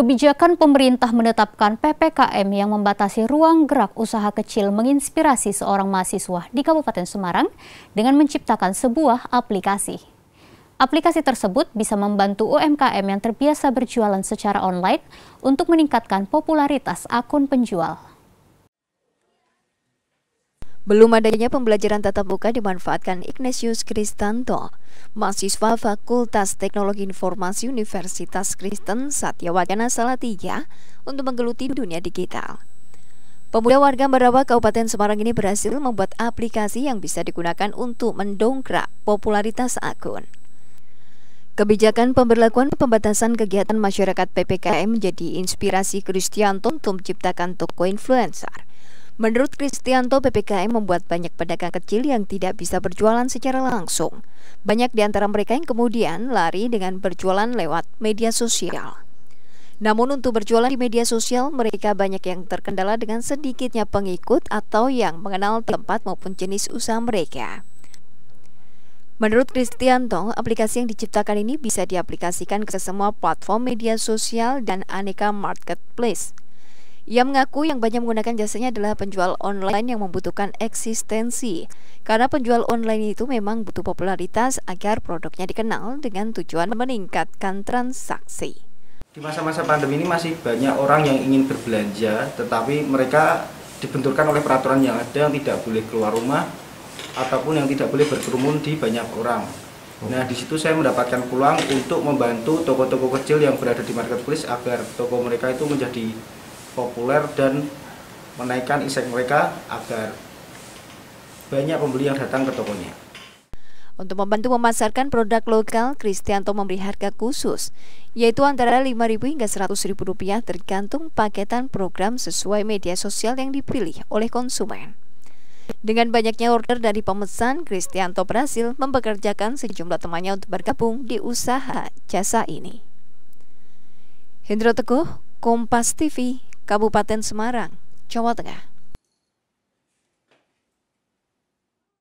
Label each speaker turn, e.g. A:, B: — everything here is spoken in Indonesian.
A: Kebijakan pemerintah menetapkan PPKM yang membatasi ruang gerak usaha kecil menginspirasi seorang mahasiswa di Kabupaten Semarang dengan menciptakan sebuah aplikasi. Aplikasi tersebut bisa membantu UMKM yang terbiasa berjualan secara online untuk meningkatkan popularitas akun penjual.
B: Belum adanya pembelajaran tatap muka dimanfaatkan Ignatius Kristanto, mahasiswa Fakultas Teknologi Informasi Universitas Kristen Satyawacana Salatiga untuk menggeluti dunia digital. Pemuda warga Barawa Kabupaten Semarang ini berhasil membuat aplikasi yang bisa digunakan untuk mendongkrak popularitas akun. Kebijakan pemberlakuan pembatasan kegiatan masyarakat PPKM menjadi inspirasi Kristianto untuk menciptakan toko influencer. Menurut Kristianto, PPKM membuat banyak pedagang kecil yang tidak bisa berjualan secara langsung. Banyak di antara mereka yang kemudian lari dengan berjualan lewat media sosial. Namun untuk berjualan di media sosial, mereka banyak yang terkendala dengan sedikitnya pengikut atau yang mengenal tempat maupun jenis usaha mereka. Menurut Kristianto, aplikasi yang diciptakan ini bisa diaplikasikan ke semua platform media sosial dan aneka marketplace. Ia mengaku yang banyak menggunakan jasanya adalah penjual online yang membutuhkan eksistensi, karena penjual online itu memang butuh popularitas agar produknya dikenal dengan tujuan meningkatkan transaksi.
C: Di masa-masa pandemi ini masih banyak orang yang ingin berbelanja, tetapi mereka dibenturkan oleh peraturan yang ada yang tidak boleh keluar rumah ataupun yang tidak boleh berkerumun di banyak orang. Nah, di situ saya mendapatkan peluang untuk membantu toko-toko kecil yang berada di marketplace agar toko mereka itu menjadi populer dan menaikkan iseng mereka agar banyak pembeli yang datang ke tokonya.
B: Untuk membantu memasarkan produk lokal, Kristianto memberi harga khusus, yaitu antara Rp5.000 hingga Rp100.000 tergantung paketan program sesuai media sosial yang dipilih oleh konsumen. Dengan banyaknya order dari pemesan, Kristianto berhasil mempekerjakan sejumlah temannya untuk bergabung di usaha jasa ini. Hendro Teguh, Kompas TV, Kabupaten Semarang, Jawa Tengah.